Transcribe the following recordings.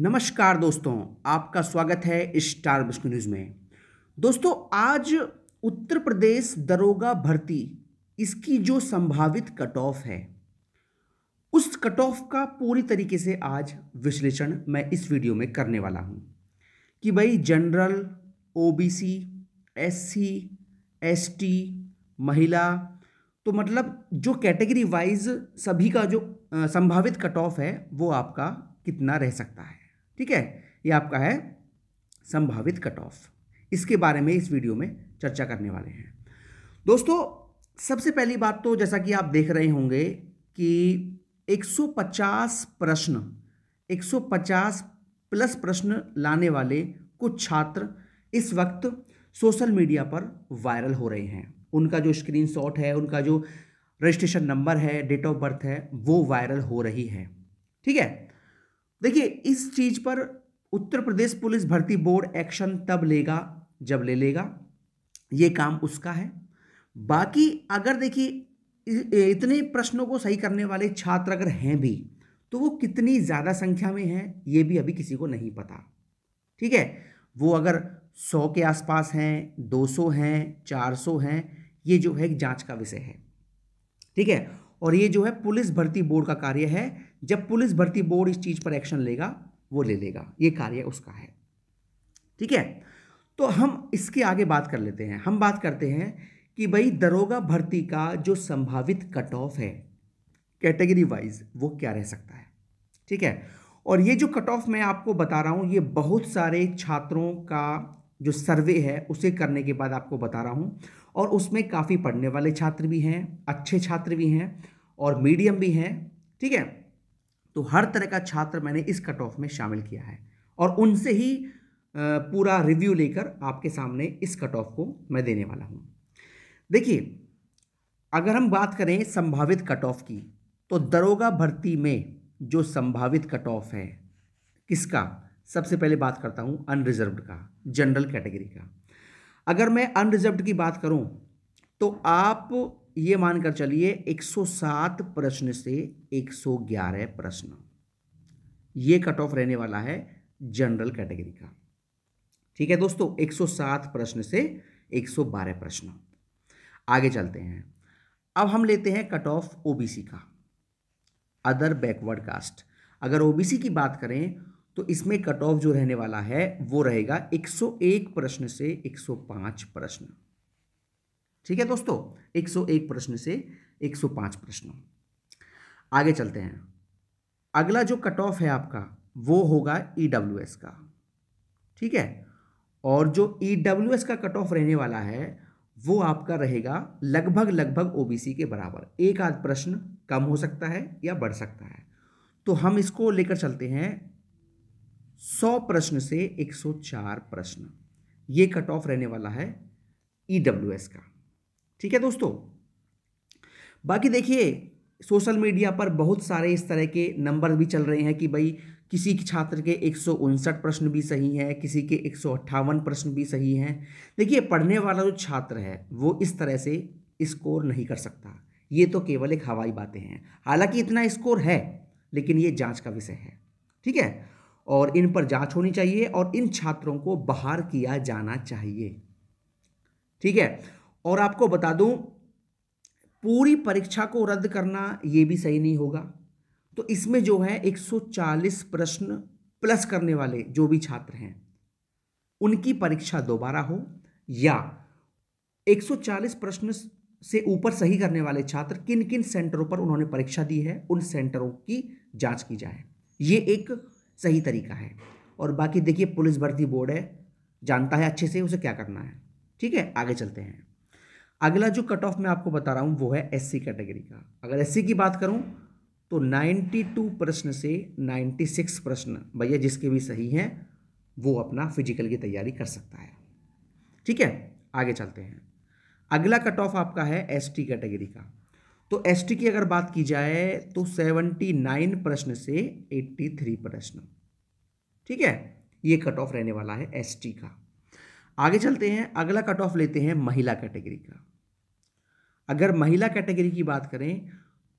नमस्कार दोस्तों आपका स्वागत है स्टार बिस्कू न्यूज़ में दोस्तों आज उत्तर प्रदेश दरोगा भर्ती इसकी जो संभावित कट ऑफ है उस कट ऑफ का पूरी तरीके से आज विश्लेषण मैं इस वीडियो में करने वाला हूँ कि भाई जनरल ओबीसी एससी एसटी महिला तो मतलब जो कैटेगरी वाइज सभी का जो संभावित कट ऑफ है वो आपका कितना रह सकता है ठीक है ये आपका है संभावित कट ऑफ इसके बारे में इस वीडियो में चर्चा करने वाले हैं दोस्तों सबसे पहली बात तो जैसा कि आप देख रहे होंगे कि 150 प्रश्न 150 प्लस प्रश्न लाने वाले कुछ छात्र इस वक्त सोशल मीडिया पर वायरल हो रहे हैं उनका जो स्क्रीनशॉट है उनका जो रजिस्ट्रेशन नंबर है डेट ऑफ बर्थ है वो वायरल हो रही है ठीक है देखिए इस चीज पर उत्तर प्रदेश पुलिस भर्ती बोर्ड एक्शन तब लेगा जब ले लेगा ये काम उसका है बाकी अगर देखिए इतने प्रश्नों को सही करने वाले छात्र अगर हैं भी तो वो कितनी ज़्यादा संख्या में हैं ये भी अभी किसी को नहीं पता ठीक है वो अगर सौ के आसपास हैं दो सौ हैं चार सौ हैं ये जो है एक जांच का विषय है ठीक है और ये जो है पुलिस भर्ती बोर्ड का कार्य है जब पुलिस भर्ती बोर्ड इस चीज़ पर एक्शन लेगा वो ले लेगा ये कार्य उसका है ठीक है तो हम इसके आगे बात कर लेते हैं हम बात करते हैं कि भाई दरोगा भर्ती का जो संभावित कट ऑफ है कैटेगरी वाइज वो क्या रह सकता है ठीक है और ये जो कट ऑफ मैं आपको बता रहा हूँ ये बहुत सारे छात्रों का जो सर्वे है उसे करने के बाद आपको बता रहा हूँ और उसमें काफ़ी पढ़ने वाले छात्र भी हैं अच्छे छात्र भी हैं और मीडियम भी हैं ठीक है तो हर तरह का छात्र मैंने इस कट ऑफ में शामिल किया है और उनसे ही पूरा रिव्यू लेकर आपके सामने इस कट ऑफ को मैं देने वाला हूँ देखिए अगर हम बात करें संभावित कट ऑफ की तो दरोगा भर्ती में जो संभावित कट ऑफ है किसका सबसे पहले बात करता हूँ अनरिजर्व का जनरल कैटेगरी का अगर मैं अनरिजर्व्ड की बात करूँ तो आप ये मानकर चलिए 107 प्रश्न से 111 प्रश्न ये कट ऑफ रहने वाला है जनरल कैटेगरी का ठीक है दोस्तों 107 प्रश्न से 112 प्रश्न आगे चलते हैं अब हम लेते हैं कट ऑफ ओबीसी का अदर बैकवर्ड कास्ट अगर ओबीसी की बात करें तो इसमें कट ऑफ जो रहने वाला है वो रहेगा 101 प्रश्न से 105 प्रश्न ठीक है दोस्तों 101 प्रश्न से 105 प्रश्न आगे चलते हैं अगला जो कट ऑफ है आपका वो होगा ई e का ठीक है और जो ई e का कट ऑफ रहने वाला है वो आपका रहेगा लगभग लगभग ओबीसी के बराबर एक आध प्रश्न कम हो सकता है या बढ़ सकता है तो हम इसको लेकर चलते हैं 100 प्रश्न से 104 प्रश्न ये कट ऑफ रहने वाला है ई e का ठीक है दोस्तों बाकी देखिए सोशल मीडिया पर बहुत सारे इस तरह के नंबर भी चल रहे हैं कि भाई किसी छात्र के एक प्रश्न भी सही हैं किसी के एक प्रश्न भी सही हैं देखिए पढ़ने वाला जो छात्र है वो इस तरह से स्कोर नहीं कर सकता ये तो केवल एक हवाई बातें हैं हालांकि इतना स्कोर है लेकिन ये जांच का विषय है ठीक है और इन पर जांच होनी चाहिए और इन छात्रों को बाहर किया जाना चाहिए ठीक है और आपको बता दूं पूरी परीक्षा को रद्द करना ये भी सही नहीं होगा तो इसमें जो है 140 प्रश्न प्लस करने वाले जो भी छात्र हैं उनकी परीक्षा दोबारा हो या 140 प्रश्न से ऊपर सही करने वाले छात्र किन किन सेंटरों पर उन्होंने परीक्षा दी है उन सेंटरों की जांच की जाए ये एक सही तरीका है और बाकी देखिए पुलिस भर्ती बोर्ड है जानता है अच्छे से उसे क्या करना है ठीक है आगे चलते हैं अगला जो कट ऑफ मैं आपको बता रहा हूँ वो है एस कैटेगरी का अगर एस की बात करूँ तो 92 प्रश्न से 96 प्रश्न भैया जिसके भी सही हैं वो अपना फिजिकल की तैयारी कर सकता है ठीक है आगे चलते हैं अगला कट ऑफ आपका है एसटी कैटेगरी का तो एसटी की अगर बात की जाए तो 79 प्रश्न से 83 प्रश्न ठीक है ये कट ऑफ रहने वाला है एसटी का आगे चलते हैं अगला कट ऑफ लेते हैं महिला कैटेगरी का अगर महिला कैटेगरी की बात करें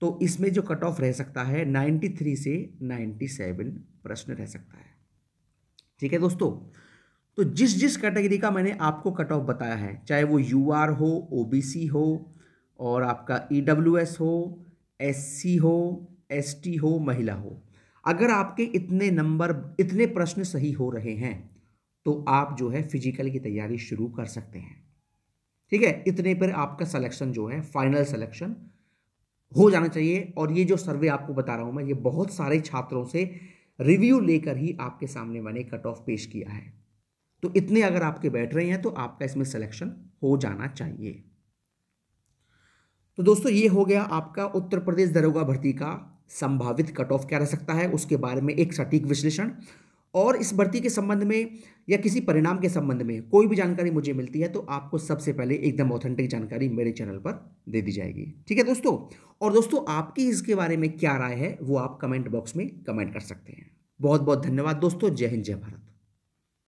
तो इसमें जो कट ऑफ रह सकता है 93 से 97 प्रश्न रह सकता है ठीक है दोस्तों तो जिस जिस कैटेगरी का मैंने आपको कट ऑफ बताया है चाहे वो यू आर हो ओ बी सी हो और आपका ई डब्ल्यू एस हो एस सी हो एस टी हो महिला हो अगर आपके इतने नंबर इतने प्रश्न सही हो रहे हैं तो आप जो है फिजिकल की तैयारी शुरू कर सकते हैं ठीक है इतने पर आपका सिलेक्शन जो है फाइनल सिलेक्शन हो जाना चाहिए और ये जो सर्वे आपको बता रहा हूँ मैं ये बहुत सारे छात्रों से रिव्यू लेकर ही आपके सामने मैंने कट ऑफ पेश किया है तो इतने अगर आपके बैठ रहे हैं तो आपका इसमें सिलेक्शन हो जाना चाहिए तो दोस्तों ये हो गया आपका उत्तर प्रदेश दरोगा भर्ती का संभावित कट ऑफ क्या रह सकता है उसके बारे में एक सटीक विश्लेषण और इस भर्ती के संबंध में या किसी परिणाम के संबंध में कोई भी जानकारी मुझे मिलती है तो आपको सबसे पहले एकदम ऑथेंटिक जानकारी मेरे चैनल पर दे दी जाएगी ठीक है दोस्तों और दोस्तों आपकी इसके बारे में क्या राय है वो आप कमेंट बॉक्स में कमेंट कर सकते हैं बहुत बहुत धन्यवाद दोस्तों जय हिंद जय भारत